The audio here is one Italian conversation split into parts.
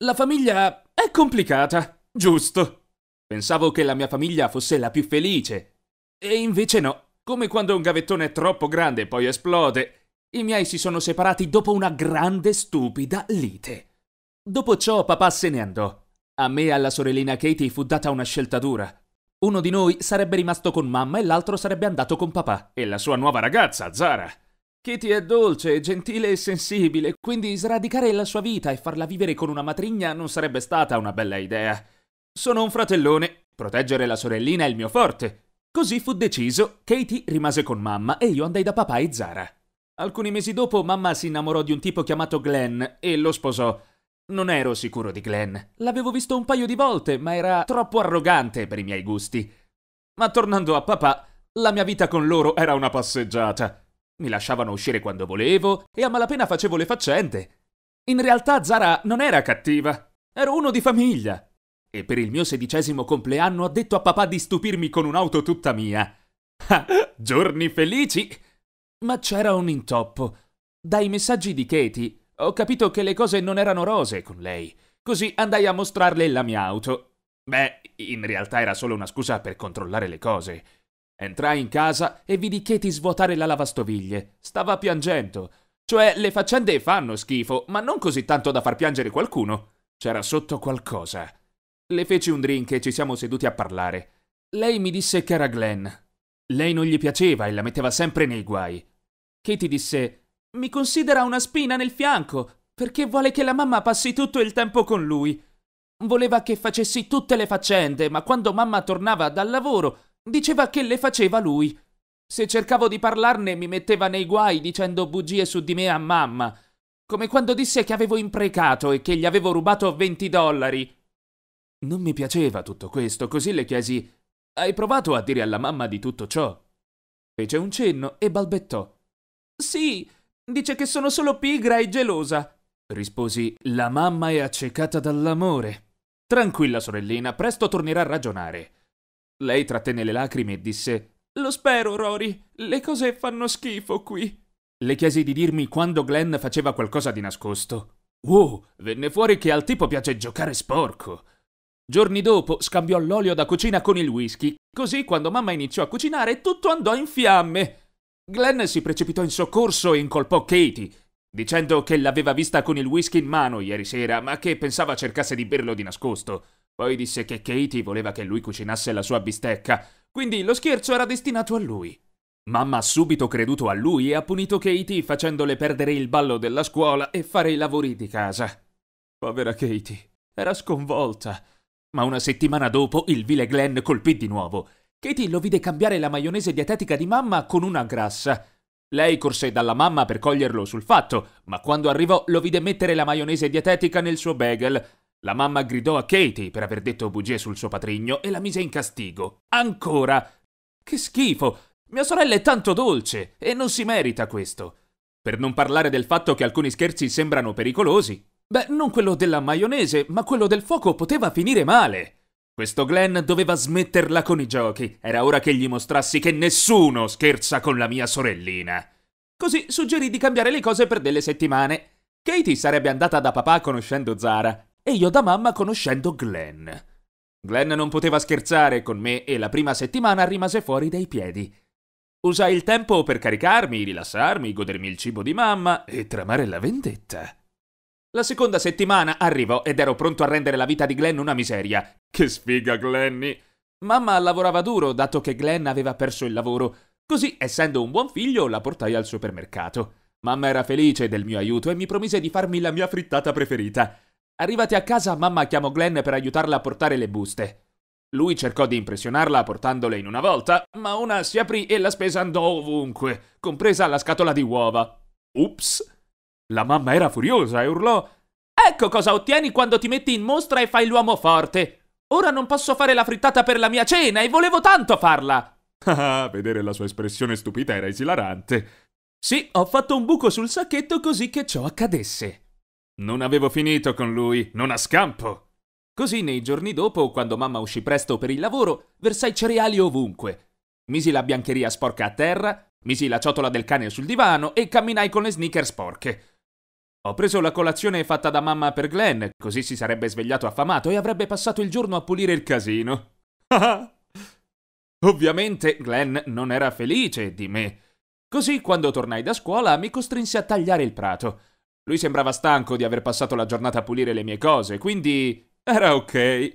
La famiglia è complicata, giusto. Pensavo che la mia famiglia fosse la più felice. E invece no. Come quando un gavettone è troppo grande e poi esplode. I miei si sono separati dopo una grande stupida lite. Dopo ciò papà se ne andò. A me e alla sorellina Katie fu data una scelta dura. Uno di noi sarebbe rimasto con mamma e l'altro sarebbe andato con papà e la sua nuova ragazza, Zara. Kitty è dolce, gentile e sensibile, quindi sradicare la sua vita e farla vivere con una matrigna non sarebbe stata una bella idea. Sono un fratellone, proteggere la sorellina è il mio forte. Così fu deciso, Katie rimase con mamma e io andai da papà e Zara. Alcuni mesi dopo mamma si innamorò di un tipo chiamato Glenn e lo sposò. Non ero sicuro di Glenn, l'avevo visto un paio di volte, ma era troppo arrogante per i miei gusti. Ma tornando a papà, la mia vita con loro era una passeggiata mi lasciavano uscire quando volevo e a malapena facevo le faccende. In realtà Zara non era cattiva, ero uno di famiglia. E per il mio sedicesimo compleanno ho detto a papà di stupirmi con un'auto tutta mia. Ah, giorni felici! Ma c'era un intoppo. Dai messaggi di Katie ho capito che le cose non erano rose con lei, così andai a mostrarle la mia auto. Beh, in realtà era solo una scusa per controllare le cose. Entrai in casa e vidi Katie svuotare la lavastoviglie. Stava piangendo. Cioè, le faccende fanno schifo, ma non così tanto da far piangere qualcuno. C'era sotto qualcosa. Le feci un drink e ci siamo seduti a parlare. Lei mi disse che era Glenn. Lei non gli piaceva e la metteva sempre nei guai. Katie disse: Mi considera una spina nel fianco, perché vuole che la mamma passi tutto il tempo con lui. Voleva che facessi tutte le faccende, ma quando mamma tornava dal lavoro Diceva che le faceva lui. Se cercavo di parlarne mi metteva nei guai dicendo bugie su di me a mamma, come quando disse che avevo imprecato e che gli avevo rubato 20 dollari. Non mi piaceva tutto questo, così le chiesi Hai provato a dire alla mamma di tutto ciò? Fece un cenno e balbettò. Sì, dice che sono solo pigra e gelosa. Risposi La mamma è accecata dall'amore. Tranquilla sorellina, presto tornerà a ragionare. Lei trattenne le lacrime e disse Lo spero, Rory. Le cose fanno schifo qui. Le chiesi di dirmi quando Glenn faceva qualcosa di nascosto. Wow, venne fuori che al tipo piace giocare sporco. Giorni dopo scambiò l'olio da cucina con il whisky, così quando mamma iniziò a cucinare tutto andò in fiamme. Glenn si precipitò in soccorso e incolpò Katie, dicendo che l'aveva vista con il whisky in mano ieri sera, ma che pensava cercasse di berlo di nascosto. Poi disse che Katie voleva che lui cucinasse la sua bistecca, quindi lo scherzo era destinato a lui. Mamma ha subito creduto a lui e ha punito Katie facendole perdere il ballo della scuola e fare i lavori di casa. Povera Katie, era sconvolta. Ma una settimana dopo il vile Glenn colpì di nuovo. Katie lo vide cambiare la maionese dietetica di mamma con una grassa. Lei corse dalla mamma per coglierlo sul fatto, ma quando arrivò lo vide mettere la maionese dietetica nel suo bagel. La mamma gridò a Katie per aver detto bugie sul suo patrigno e la mise in castigo. Ancora! Che schifo! Mia sorella è tanto dolce e non si merita questo. Per non parlare del fatto che alcuni scherzi sembrano pericolosi. Beh, non quello della maionese, ma quello del fuoco poteva finire male. Questo Glenn doveva smetterla con i giochi. Era ora che gli mostrassi che nessuno scherza con la mia sorellina. Così suggerì di cambiare le cose per delle settimane. Katie sarebbe andata da papà conoscendo Zara e io da mamma conoscendo Glenn. Glenn non poteva scherzare con me e la prima settimana rimase fuori dai piedi. Usai il tempo per caricarmi, rilassarmi, godermi il cibo di mamma e tramare la vendetta. La seconda settimana arrivò ed ero pronto a rendere la vita di Glenn una miseria. Che sfiga, Glenny! Mamma lavorava duro dato che Glenn aveva perso il lavoro, così essendo un buon figlio la portai al supermercato. Mamma era felice del mio aiuto e mi promise di farmi la mia frittata preferita. Arrivati a casa, mamma chiamò Glenn per aiutarla a portare le buste. Lui cercò di impressionarla portandole in una volta, ma una si aprì e la spesa andò ovunque, compresa la scatola di uova. Ups! La mamma era furiosa e urlò: Ecco cosa ottieni quando ti metti in mostra e fai l'uomo forte! Ora non posso fare la frittata per la mia cena e volevo tanto farla! Ah, vedere la sua espressione stupita era esilarante. Sì, ho fatto un buco sul sacchetto così che ciò accadesse. Non avevo finito con lui, non a scampo. Così nei giorni dopo, quando mamma uscì presto per il lavoro, versai cereali ovunque. Misi la biancheria sporca a terra, misi la ciotola del cane sul divano e camminai con le sneaker sporche. Ho preso la colazione fatta da mamma per Glenn, così si sarebbe svegliato affamato e avrebbe passato il giorno a pulire il casino. Ovviamente Glenn non era felice di me. Così quando tornai da scuola mi costrinse a tagliare il prato. Lui sembrava stanco di aver passato la giornata a pulire le mie cose, quindi era ok.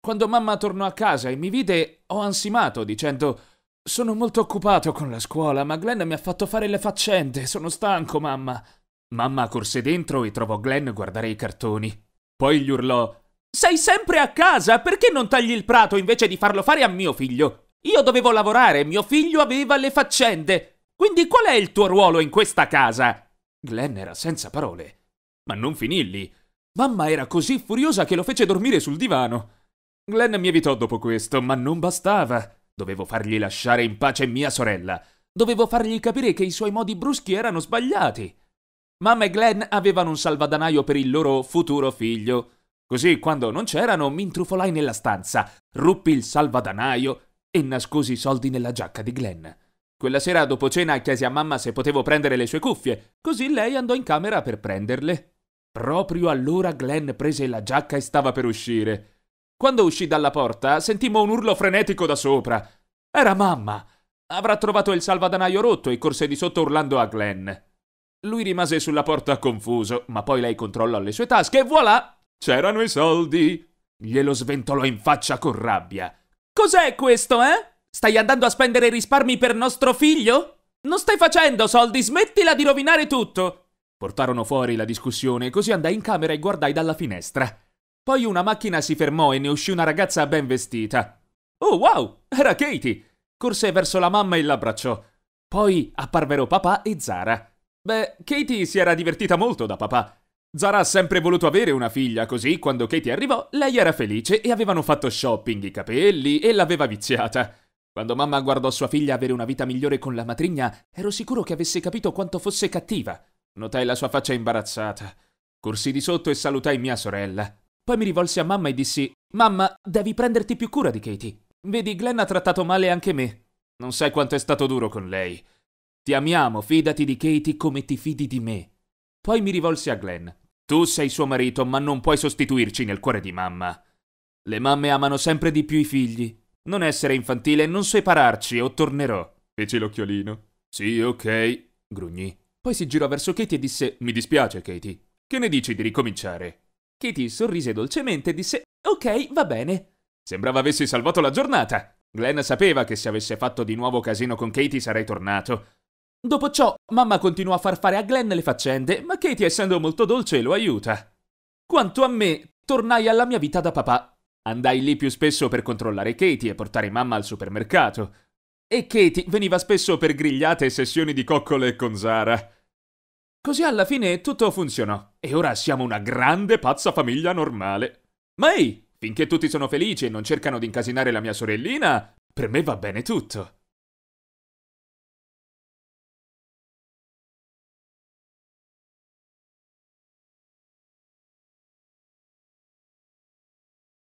Quando mamma tornò a casa e mi vide, ho ansimato dicendo «Sono molto occupato con la scuola, ma Glenn mi ha fatto fare le faccende, sono stanco, mamma». Mamma corse dentro e trovò Glenn guardare i cartoni. Poi gli urlò «Sei sempre a casa, perché non tagli il prato invece di farlo fare a mio figlio? Io dovevo lavorare, mio figlio aveva le faccende, quindi qual è il tuo ruolo in questa casa?» Glenn era senza parole. Ma non finì lì. Mamma era così furiosa che lo fece dormire sul divano. Glenn mi evitò dopo questo, ma non bastava. Dovevo fargli lasciare in pace mia sorella. Dovevo fargli capire che i suoi modi bruschi erano sbagliati. Mamma e Glenn avevano un salvadanaio per il loro futuro figlio. Così, quando non c'erano, mi intrufolai nella stanza, ruppi il salvadanaio e nascosi i soldi nella giacca di Glenn. Quella sera dopo cena chiesi a mamma se potevo prendere le sue cuffie, così lei andò in camera per prenderle. Proprio allora Glenn prese la giacca e stava per uscire. Quando uscì dalla porta sentimmo un urlo frenetico da sopra. Era mamma! Avrà trovato il salvadanaio rotto e corse di sotto urlando a Glenn. Lui rimase sulla porta confuso, ma poi lei controllò le sue tasche e voilà! C'erano i soldi! Glielo sventolò in faccia con rabbia. Cos'è questo, eh? Stai andando a spendere risparmi per nostro figlio? Non stai facendo soldi, smettila di rovinare tutto! Portarono fuori la discussione, così andai in camera e guardai dalla finestra. Poi una macchina si fermò e ne uscì una ragazza ben vestita. Oh wow, era Katie! Corse verso la mamma e l'abbracciò. Poi apparvero papà e Zara. Beh, Katie si era divertita molto da papà. Zara ha sempre voluto avere una figlia, così quando Katie arrivò, lei era felice e avevano fatto shopping, i capelli e l'aveva viziata. Quando mamma guardò sua figlia avere una vita migliore con la matrigna, ero sicuro che avesse capito quanto fosse cattiva. Notai la sua faccia imbarazzata. Corsi di sotto e salutai mia sorella. Poi mi rivolsi a mamma e dissi: Mamma, devi prenderti più cura di Katie. Vedi, Glenn ha trattato male anche me. Non sai quanto è stato duro con lei. Ti amiamo, fidati di Katie come ti fidi di me. Poi mi rivolsi a Glenn. Tu sei suo marito, ma non puoi sostituirci nel cuore di mamma. Le mamme amano sempre di più i figli, non essere infantile, non separarci o tornerò. Fece l'occhiolino. Sì, ok, grugnì. Poi si girò verso Katie e disse: Mi dispiace, Katie. Che ne dici di ricominciare? Katie sorrise dolcemente e disse: Ok, va bene. Sembrava avessi salvato la giornata. Glenn sapeva che se avesse fatto di nuovo casino con Katie sarei tornato. Dopo ciò, mamma continuò a far fare a Glenn le faccende, ma Katie, essendo molto dolce, lo aiuta. Quanto a me, tornai alla mia vita da papà Andai lì più spesso per controllare Katie e portare mamma al supermercato. E Katie veniva spesso per grigliate e sessioni di coccole con Zara. Così alla fine tutto funzionò e ora siamo una grande pazza famiglia normale. Ma ehi, finché tutti sono felici e non cercano di incasinare la mia sorellina, per me va bene tutto.